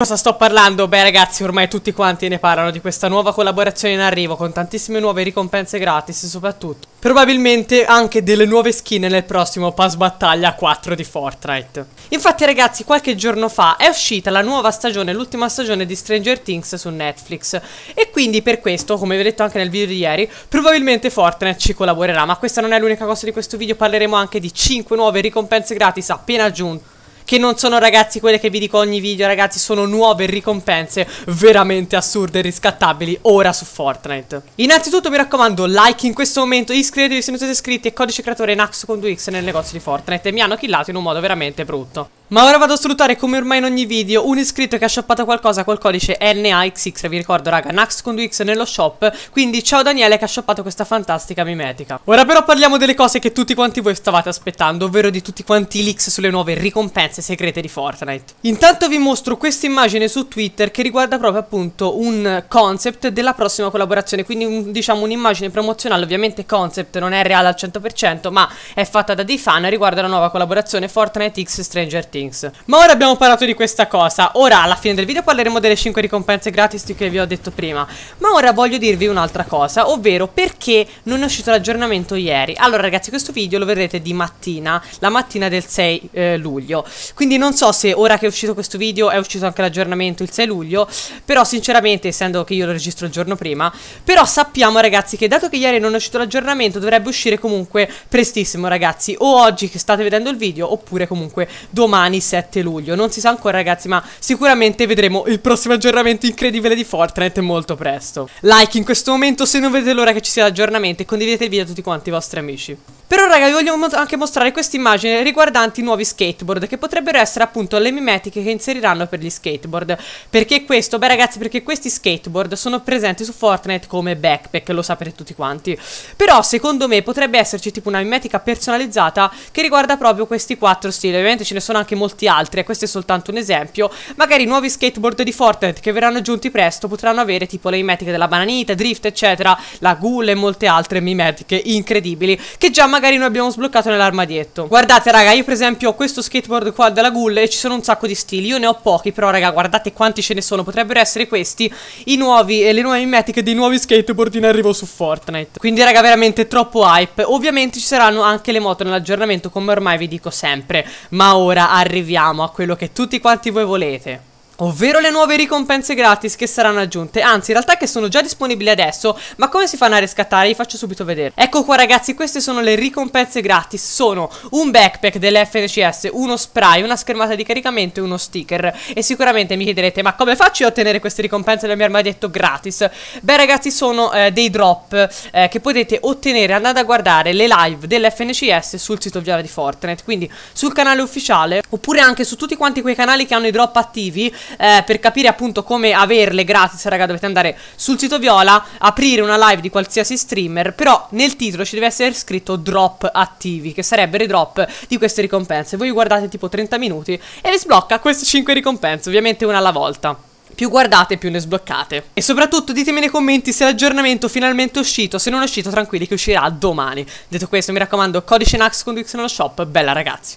Cosa sto parlando? Beh ragazzi ormai tutti quanti ne parlano di questa nuova collaborazione in arrivo con tantissime nuove ricompense gratis soprattutto Probabilmente anche delle nuove skin nel prossimo pass battaglia 4 di Fortnite Infatti ragazzi qualche giorno fa è uscita la nuova stagione, l'ultima stagione di Stranger Things su Netflix E quindi per questo, come vi ho detto anche nel video di ieri, probabilmente Fortnite ci collaborerà Ma questa non è l'unica cosa di questo video, parleremo anche di 5 nuove ricompense gratis appena aggiunte che non sono ragazzi quelle che vi dico ogni video ragazzi sono nuove ricompense veramente assurde e riscattabili ora su Fortnite innanzitutto mi raccomando like in questo momento iscrivetevi se non siete iscritti e codice creatore Nax con 2x nel negozio di Fortnite e mi hanno killato in un modo veramente brutto ma ora vado a salutare come ormai in ogni video un iscritto che ha shoppato qualcosa col codice NAXX, vi ricordo raga, 2X nello shop, quindi ciao Daniele che ha shoppato questa fantastica mimetica. Ora però parliamo delle cose che tutti quanti voi stavate aspettando, ovvero di tutti quanti i leaks sulle nuove ricompense segrete di Fortnite. Intanto vi mostro questa immagine su Twitter che riguarda proprio appunto un concept della prossima collaborazione, quindi un, diciamo un'immagine promozionale, ovviamente concept non è reale al 100% ma è fatta da dei fan riguardo alla nuova collaborazione Fortnite X Stranger Things. Ratings. Ma ora abbiamo parlato di questa cosa. Ora, alla fine del video parleremo delle 5 ricompense gratis di cui vi ho detto prima. Ma ora voglio dirvi un'altra cosa, ovvero perché non è uscito l'aggiornamento ieri. Allora, ragazzi, questo video lo vedrete di mattina, la mattina del 6 eh, luglio. Quindi non so se ora che è uscito questo video è uscito anche l'aggiornamento il 6 luglio, però sinceramente, essendo che io lo registro il giorno prima, però sappiamo ragazzi che dato che ieri non è uscito l'aggiornamento dovrebbe uscire comunque prestissimo ragazzi, o oggi che state vedendo il video oppure comunque domani domani 7 luglio. Non si sa ancora ragazzi, ma sicuramente vedremo il prossimo aggiornamento incredibile di Fortnite molto presto. Like in questo momento se non vedete l'ora che ci sia l'aggiornamento e condividete il video a tutti quanti i vostri amici. Però ragazzi, vi voglio anche mostrare questa immagine riguardanti i nuovi skateboard che potrebbero essere appunto le mimetiche che inseriranno per gli skateboard. Perché questo? Beh ragazzi perché questi skateboard sono presenti su Fortnite come backpack, lo sapete tutti quanti. Però secondo me potrebbe esserci tipo una mimetica personalizzata che riguarda proprio questi quattro stili. Ovviamente ce ne sono anche molti altri, e questo è soltanto un esempio, magari i nuovi skateboard di Fortnite che verranno aggiunti presto potranno avere tipo le mimetiche della bananita, drift, eccetera, la ghoul e molte altre mimetiche incredibili che già magari noi abbiamo sbloccato nell'armadietto. Guardate raga, io per esempio ho questo skateboard qua della ghoul e ci sono un sacco di stili, io ne ho pochi, però raga guardate quanti ce ne sono, potrebbero essere questi i nuovi e le nuove mimetiche dei nuovi skateboard in arrivo su Fortnite. Quindi raga veramente troppo hype, ovviamente ci saranno anche le moto nell'aggiornamento come ormai vi dico sempre, ma ora arriva arriviamo a quello che tutti quanti voi volete. Ovvero le nuove ricompense gratis che saranno aggiunte Anzi in realtà che sono già disponibili adesso Ma come si fanno a riscattare? Vi faccio subito vedere Ecco qua ragazzi queste sono le ricompense gratis Sono un backpack dell'FNCS Uno spray, una schermata di caricamento e uno sticker E sicuramente mi chiederete Ma come faccio a ottenere queste ricompense del mio armadietto gratis? Beh ragazzi sono eh, dei drop eh, Che potete ottenere andando a guardare le live dell'FNCS Sul sito ufficiale di Fortnite Quindi sul canale ufficiale Oppure anche su tutti quanti quei canali che hanno i drop attivi eh, per capire appunto come averle gratis, raga, dovete andare sul sito Viola, aprire una live di qualsiasi streamer, però nel titolo ci deve essere scritto drop attivi, che sarebbero i drop di queste ricompense. Voi guardate tipo 30 minuti e vi sblocca queste 5 ricompense, ovviamente una alla volta più guardate più ne sbloccate. E soprattutto ditemi nei commenti se l'aggiornamento finalmente è uscito, se non è uscito tranquilli che uscirà domani. Detto questo mi raccomando codice NAX con Dixon shop, bella ragazzi.